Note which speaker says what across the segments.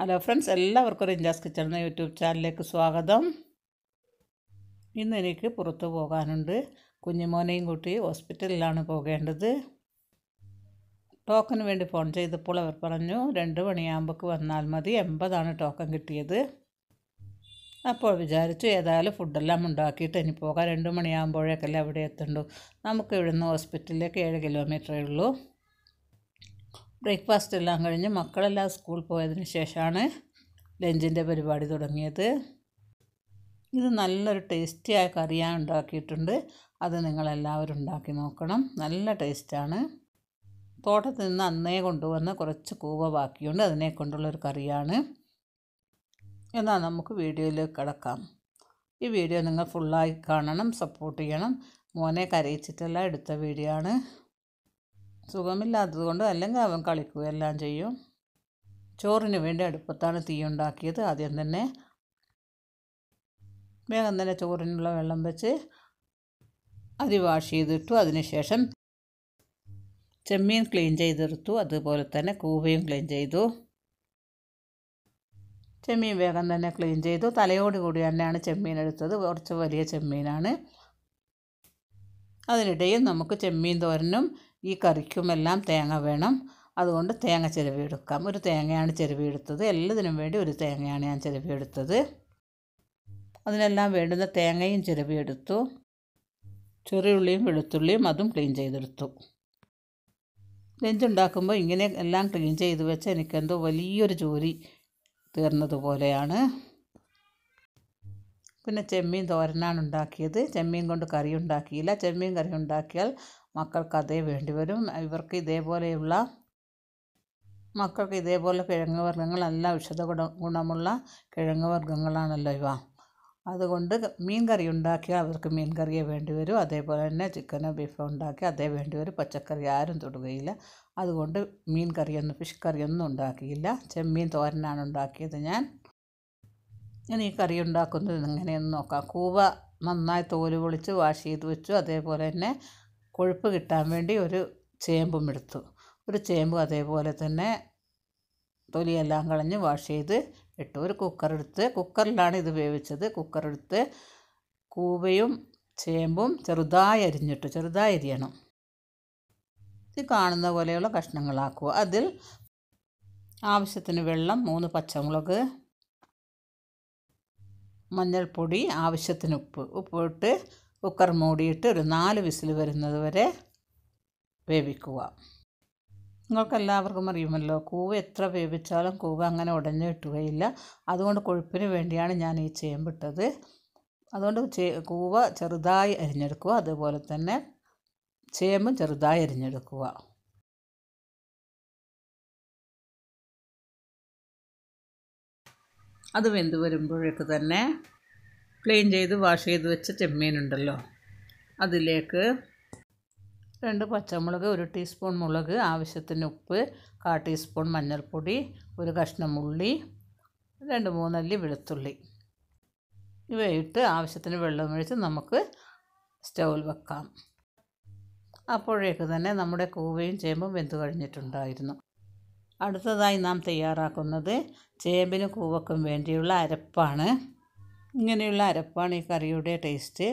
Speaker 1: hello friends എല്ലാവർക്കും Injaz kitchen എന്ന YouTube ചാനലിലേക്ക് സ്വാഗതം ഇന്ന് എനിക്ക് പുറത്തു പോകാനുണ്ട് കുഞ്ഞുമോനെയും കൂട്ടി ഹോസ്പിറ്റലിലാണ് പോകേണ്ടത് ടോക്കന് വേണ്ടി ഫോൺ ചെയ്തപ്പോൾ അവർ പറഞ്ഞു രണ്ട് മണിയാകുമ്പോൾക്ക് വന്നാൽ മതി എൺപതാണ് ടോക്കൺ കിട്ടിയത് അപ്പോൾ വിചാരിച്ചു ഏതായാലും ഫുഡെല്ലാം ഉണ്ടാക്കിയിട്ട് ഇനി പോകാം രണ്ട് മണിയാകുമ്പോഴേക്കല്ലേ അവിടെ എത്തണ്ടു നമുക്ക് ഇവിടുന്ന് ഹോസ്പിറ്റലിലേക്ക് ഏഴ് കിലോമീറ്ററേ ഉള്ളൂ ബ്രേക്ക്ഫാസ്റ്റ് എല്ലാം കഴിഞ്ഞ് മക്കളെല്ലാം സ്കൂൾ പോയതിന് ശേഷമാണ് ലഞ്ചിൻ്റെ പരിപാടി തുടങ്ങിയത് ഇത് നല്ലൊരു ടേസ്റ്റിയായ കറിയാണ് ഉണ്ടാക്കിയിട്ടുണ്ട് അത് നിങ്ങളെല്ലാവരും ഉണ്ടാക്കി നോക്കണം നല്ല ടേസ്റ്റാണ് തോട്ടത്തിൽ നിന്ന് അന്നേ കൊണ്ടുവന്ന കുറച്ച് കൂവ ബാക്കിയുണ്ട് അതിനെ കൊണ്ടുള്ളൊരു കറിയാണ് എന്നാൽ നമുക്ക് വീഡിയോയിലേക്ക് കിടക്കാം ഈ വീഡിയോ നിങ്ങൾ ഫുള്ളായി കാണണം സപ്പോർട്ട് ചെയ്യണം മോനെ കരയിച്ചിട്ടെല്ലാം എടുത്ത വീഡിയോ ആണ് സുഖമില്ലാത്തത് കൊണ്ട് അല്ലെങ്കിൽ അവൻ കളിക്കുക എല്ലാം ചെയ്യും ചോറിന് വേണ്ടി അടുപ്പത്താണ് തീ ഉണ്ടാക്കിയത് ആദ്യം തന്നെ വേഗം തന്നെ ചോറിനുള്ള വെള്ളം വെച്ച് അരി വാഷ് ചെയ്തിട്ടു അതിനുശേഷം ചെമ്മീൻ ക്ലീൻ ചെയ്തെടുത്തു അതുപോലെ തന്നെ കൂവയും ക്ലീൻ ചെയ്തു ചെമ്മീൻ വേഗം തന്നെ ക്ലീൻ ചെയ്തു തലയോട് കൂടി തന്നെയാണ് ചെമ്മീൻ എടുത്തത് കുറച്ച് വലിയ ചെമ്മീനാണ് അതിനിടയിൽ നമുക്ക് ചെമ്മീൻ തോരനും ഈ കറിക്കുമെല്ലാം തേങ്ങ വേണം അതുകൊണ്ട് തേങ്ങ ചിരവിയെടുക്കാം ഒരു തേങ്ങയാണ് ചിരവിയെടുത്തത് എല്ലാത്തിനും വേണ്ടി ഒരു തേങ്ങയാണ് ഞാൻ ചിരവിയെടുത്തത് അതിനെല്ലാം വേണ്ടുന്ന തേങ്ങയും ചിരവിയെടുത്തു ചെറിയുള്ളിയും വെളുത്തുള്ളിയും അതും ക്ലീൻ ചെയ്തെടുത്തു ലഞ്ച് ഉണ്ടാക്കുമ്പോൾ ഇങ്ങനെ എല്ലാം ക്ലീൻ ചെയ്ത് വെച്ച് എനിക്കെന്തോ വലിയൊരു ജോലി തീർന്നതുപോലെയാണ് പിന്നെ ചെമ്മീൻ തോരനാണ് ഉണ്ടാക്കിയത് ചെമ്മീൻ കൊണ്ട് കറി ഉണ്ടാക്കിയില്ല ചെമ്മീൻ കറി ഉണ്ടാക്കിയാൽ മക്കൾക്ക് അതേ വേണ്ടി വരും ഇവർക്ക് ഇതേപോലെയുള്ള മക്കൾക്ക് ഇതേപോലെ കിഴങ്ങ് വർഗ്ഗങ്ങൾ നല്ല ഔഷധ ഗുണ ഗുണമുള്ള കിഴങ്ങ് വർഗ്ഗങ്ങളാണല്ലോ ഇവ അതുകൊണ്ട് മീൻ കറി ഉണ്ടാക്കിയാൽ അവർക്ക് മീൻ കറിയെ വേണ്ടി വരും അതേപോലെ തന്നെ ചിക്കനോ ബീഫോ ഉണ്ടാക്കി അതേ വേണ്ടി വരും പച്ചക്കറി ആരും തൊടുകയില്ല അതുകൊണ്ട് മീൻ കറിയൊന്നും ഫിഷ് കറിയൊന്നും ഉണ്ടാക്കിയില്ല ചെമ്മീൻ തോരനാണ് ഉണ്ടാക്കിയത് ഞാൻ ഞാൻ ഈ കറി ഉണ്ടാക്കുന്നത് എങ്ങനെയെന്ന് നോക്കാം കൂവ നന്നായി തോല് പൊളിച്ച് വാഷ് ചെയ്ത് വെച്ചു അതേപോലെ തന്നെ കൊഴുപ്പ് കിട്ടാൻ വേണ്ടി ഒരു ചേമ്പും എടുത്തു ഒരു ചേമ്പും അതേപോലെ തന്നെ തൊലിയെല്ലാം കളഞ്ഞ് വാഷ് ചെയ്ത് ഇട്ടു ഒരു കുക്കറെടുത്ത് കുക്കറിലാണ് ഇത് വേവിച്ചത് കുക്കറെടുത്ത് കൂവയും ചേമ്പും ചെറുതായി അരിഞ്ഞിട്ടു ചെറുതായി അരിയണം ഇത് കാണുന്ന പോലെയുള്ള കഷ്ണങ്ങളാക്കുക അതിൽ ആവശ്യത്തിന് വെള്ളം മൂന്ന് പച്ചമുളക് മഞ്ഞൾപ്പൊടി ആവശ്യത്തിന് ഉപ്പ് ഉപ്പ് ഇട്ട് കുക്കർ മൂടിയിട്ട് ഒരു നാല് വിസിൽ വരുന്നത് വരെ വേവിക്കുക നിങ്ങൾക്കെല്ലാവർക്കും അറിയുമല്ലോ കൂവ എത്ര വേവിച്ചാലും കൂവ അങ്ങനെ ഉടഞ്ഞു കിട്ടുകയില്ല അതുകൊണ്ട് കൊഴുപ്പിന് വേണ്ടിയാണ് ഞാൻ ഈ ചേമ്പിട്ടത് അതുകൊണ്ട് ചേ കൂവ ചെറുതായി അരിഞ്ഞെടുക്കുക അതുപോലെ തന്നെ ചേമ്പും ചെറുതായി അരിഞ്ഞെടുക്കുക അത് വെന്ത് വരുമ്പോഴേക്ക് തന്നെ ക്ലീൻ ചെയ്ത് വാഷ് ചെയ്ത് വെച്ച ചെമ്മീനുണ്ടല്ലോ അതിലേക്ക് രണ്ട് പച്ചമുളക് ഒരു ടീസ്പൂൺ മുളക് ആവശ്യത്തിന് ഉപ്പ് കാ ടീസ്പൂൺ മഞ്ഞൾപ്പൊടി ഒരു കഷ്ണം ഉള്ളി രണ്ട് മൂന്നല്ലി വെളുത്തുള്ളി ഇവയിട്ട് ആവശ്യത്തിന് വെള്ളമൊഴിച്ച് നമുക്ക് സ്റ്റൗവിൽ വെക്കാം അപ്പോഴേക്ക് തന്നെ നമ്മുടെ കൂവയും ചേമ്പും വെന്തു കഴിഞ്ഞിട്ടുണ്ടായിരുന്നു അടുത്തതായി നാം തയ്യാറാക്കുന്നത് ചേമ്പിനും കൂവക്കും വേണ്ടിയുള്ള അരപ്പാണ് ഇങ്ങനെയുള്ള അരപ്പാണ് ഈ കറിയുടെ ടേസ്റ്റ്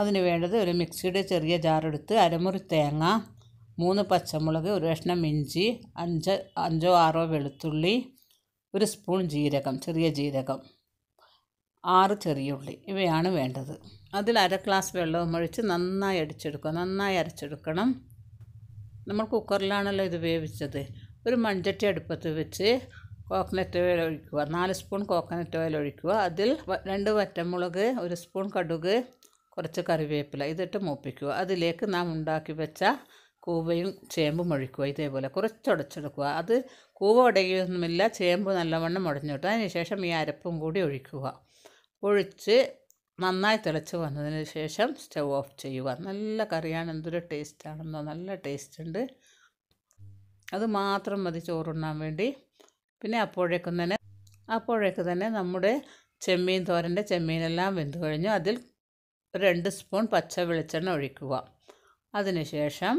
Speaker 1: അതിന് വേണ്ടത് ഒരു മിക്സിയുടെ ചെറിയ ജാറെടുത്ത് അരമുറി തേങ്ങ മൂന്ന് പച്ചമുളക് ഒരു കഷ്ണം ഇഞ്ചി അഞ്ച് അഞ്ചോ ആറോ വെളുത്തുള്ളി ഒരു സ്പൂൺ ജീരകം ചെറിയ ജീരകം ആറ് ചെറിയ ഉള്ളി ഇവയാണ് വേണ്ടത് അതിൽ അര ഗ്ലാസ് വെള്ളവും ഒഴിച്ച് നന്നായി അടിച്ചെടുക്കുക നന്നായി അരച്ചെടുക്കണം നമ്മൾ കുക്കറിലാണല്ലോ ഇത് വേവിച്ചത് ഒരു മൺചട്ടി അടുപ്പത്ത് വെച്ച് കോക്കനട്ട് ഓയിൽ ഒഴിക്കുക നാല് സ്പൂൺ കോക്കനട്ട് ഓയിൽ ഒഴിക്കുക അതിൽ രണ്ട് വറ്റമുളക് ഒരു സ്പൂൺ കടുക് കുറച്ച് കറിവേപ്പില ഇതിട്ട് മൂപ്പിക്കുക അതിലേക്ക് നാം ഉണ്ടാക്കി വെച്ച കൂവയും ചേമ്പും ഒഴിക്കുക ഇതേപോലെ കുറച്ച് ഉടച്ചെടുക്കുക അത് കൂവ ഉടയൊന്നുമില്ല ചേമ്പ് നല്ലവണ്ണം ഉടഞ്ഞിട്ട് അതിനുശേഷം ഈ അരപ്പും കൂടി ഒഴിക്കുക ഒഴിച്ച് നന്നായി തിളച്ച് വന്നതിന് ശേഷം സ്റ്റൗ ഓഫ് ചെയ്യുക നല്ല കറിയാണ് എന്തൊരു ടേസ്റ്റാണെന്നോ നല്ല ടേസ്റ്റ് ഉണ്ട് അത് മാത്രം മതി ചോറുണ്ണാൻ വേണ്ടി പിന്നെ അപ്പോഴേക്കും തന്നെ അപ്പോഴേക്ക് തന്നെ നമ്മുടെ ചെമ്മീൻ തോരൻ്റെ ചെമ്മീനെല്ലാം വെന്ത് കഴിഞ്ഞു അതിൽ രണ്ട് സ്പൂൺ പച്ച വെളിച്ചെണ്ണ ഒഴിക്കുക അതിനുശേഷം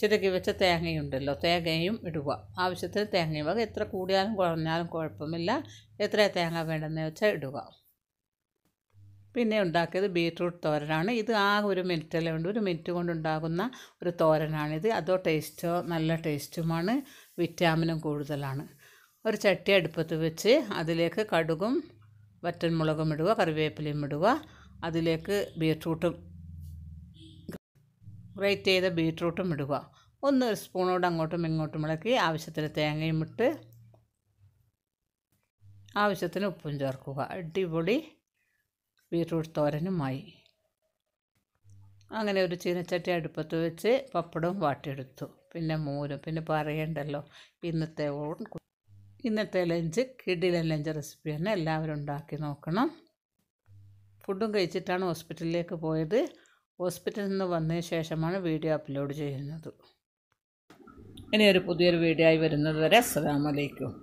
Speaker 1: ചിരകി വെച്ച തേങ്ങയുണ്ടല്ലോ തേങ്ങയും ഇടുക ആവശ്യത്തിന് തേങ്ങയും എത്ര കൂടിയാലും കുറഞ്ഞാലും കുഴപ്പമില്ല എത്ര തേങ്ങ വേണ്ടെന്ന് വെച്ചാൽ ഇടുക പിന്നെ ഉണ്ടാക്കിയത് ബീട്രൂട്ട് തോരനാണ് ഇത് ആ ഒരു മിനിറ്റല്ലേ ഉണ്ട് ഒരു മിനിറ്റ് കൊണ്ടുണ്ടാകുന്ന ഒരു തോരനാണിത് അതോ ടേസ്റ്റോ നല്ല ടേസ്റ്റുമാണ് വിറ്റാമിനും കൂടുതലാണ് ഒരു ചട്ടി അടുപ്പത്ത് വെച്ച് അതിലേക്ക് കടുകും വറ്റൻമുളകും ഇടുക കറിവേപ്പിലയും ഇടുക അതിലേക്ക് ബീട്രൂട്ടും ഗ്രേറ്റ് ചെയ്ത ബീട്രൂട്ടും ഇടുക ഒന്ന് ഒരു സ്പൂണോട് അങ്ങോട്ടും ഇങ്ങോട്ടും ഇളക്കി ആവശ്യത്തിന് തേങ്ങയും ഇട്ട് ആവശ്യത്തിന് ഉപ്പും ചേർക്കുക അടിപൊളി ബീറ്റ്റൂട്ട് തോരനുമായി അങ്ങനെ ഒരു ചീനച്ചട്ടി അടുപ്പത്ത് വെച്ച് പപ്പടവും വാട്ടിയെടുത്തു പിന്നെ മോരും പിന്നെ പറയണ്ടല്ലോ ഇന്നത്തെ ഓൺ ഇന്നത്തെ ലഞ്ച് കിഡിലെ ലഞ്ച് റെസിപ്പി തന്നെ എല്ലാവരും ഉണ്ടാക്കി നോക്കണം ഫുഡും കഴിച്ചിട്ടാണ് ഹോസ്പിറ്റലിലേക്ക് പോയത് ഹോസ്പിറ്റലിൽ നിന്ന് വന്നതിന് ശേഷമാണ് വീഡിയോ അപ്ലോഡ് ചെയ്യുന്നത് ഇനി ഒരു പുതിയൊരു വീഡിയോ ആയി വരുന്നത് വരെ വലൈക്കും